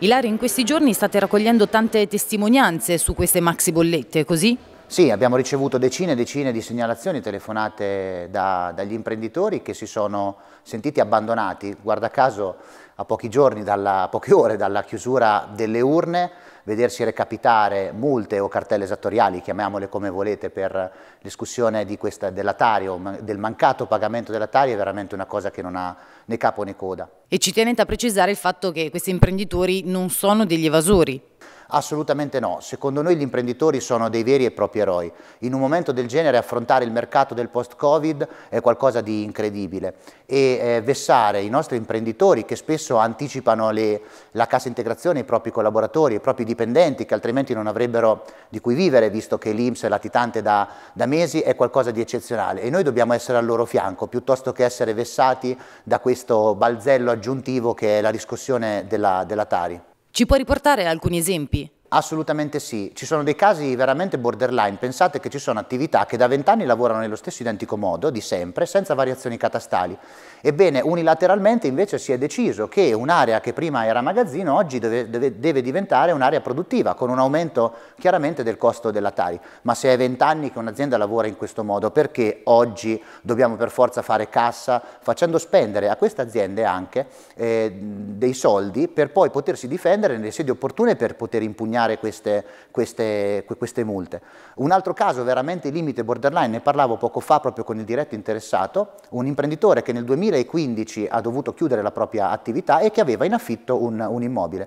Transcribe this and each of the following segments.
Ilaria, in questi giorni state raccogliendo tante testimonianze su queste maxi bollette, così? Sì, abbiamo ricevuto decine e decine di segnalazioni telefonate da, dagli imprenditori che si sono sentiti abbandonati, guarda caso a pochi giorni, dalla, a poche ore dalla chiusura delle urne, vedersi recapitare multe o cartelle esattoriali, chiamiamole come volete, per discussione di questa, dell'Atari o del mancato pagamento dell'Atari è veramente una cosa che non ha né capo né coda. E ci tenete a precisare il fatto che questi imprenditori non sono degli evasori, Assolutamente no, secondo noi gli imprenditori sono dei veri e propri eroi. In un momento del genere affrontare il mercato del post-Covid è qualcosa di incredibile e eh, vessare i nostri imprenditori che spesso anticipano le, la cassa integrazione i propri collaboratori, i propri dipendenti che altrimenti non avrebbero di cui vivere visto che l'Inps è latitante da, da mesi è qualcosa di eccezionale e noi dobbiamo essere al loro fianco piuttosto che essere vessati da questo balzello aggiuntivo che è la riscossione della, della Tari. Ci puoi riportare alcuni esempi? Assolutamente sì, ci sono dei casi veramente borderline, pensate che ci sono attività che da vent'anni lavorano nello stesso identico modo, di sempre, senza variazioni catastali. Ebbene, unilateralmente invece si è deciso che un'area che prima era magazzino oggi deve, deve, deve diventare un'area produttiva, con un aumento chiaramente del costo della Tari. Ma se è vent'anni che un'azienda lavora in questo modo, perché oggi dobbiamo per forza fare cassa, facendo spendere a queste aziende anche eh, dei soldi per poi potersi difendere nelle sedi opportune per poter impugnare pagare queste, queste, queste multe. Un altro caso veramente limite borderline, ne parlavo poco fa proprio con il diretto interessato, un imprenditore che nel 2015 ha dovuto chiudere la propria attività e che aveva in affitto un, un immobile.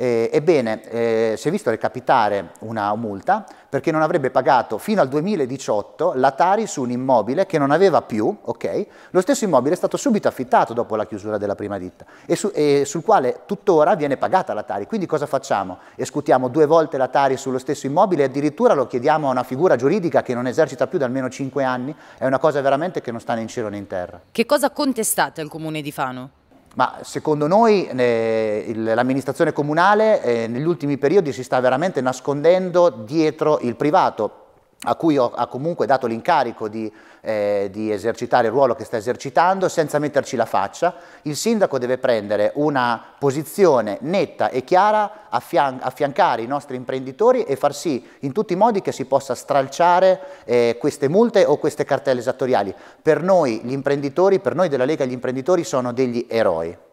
Eh, ebbene, eh, si è visto recapitare una multa perché non avrebbe pagato fino al 2018 l'Atari su un immobile che non aveva più, ok? Lo stesso immobile è stato subito affittato dopo la chiusura della prima ditta e, su, e sul quale tuttora viene pagata l'Atari. Quindi cosa facciamo? Escutiamo due volte l'Atari sullo stesso immobile e addirittura lo chiediamo a una figura giuridica che non esercita più da almeno 5 anni? È una cosa veramente che non sta né in cielo né in terra. Che cosa contestate al comune di Fano? Ma secondo noi eh, l'amministrazione comunale eh, negli ultimi periodi si sta veramente nascondendo dietro il privato, a cui ho, ha comunque dato l'incarico di, eh, di, esercitare il ruolo che sta esercitando senza metterci la faccia, il sindaco deve prendere una posizione netta e chiara, affian affiancare i nostri imprenditori e far sì in tutti i modi che si possa stralciare eh, queste multe o queste cartelle esattoriali. Per noi gli imprenditori, per noi della Lega gli imprenditori sono degli eroi.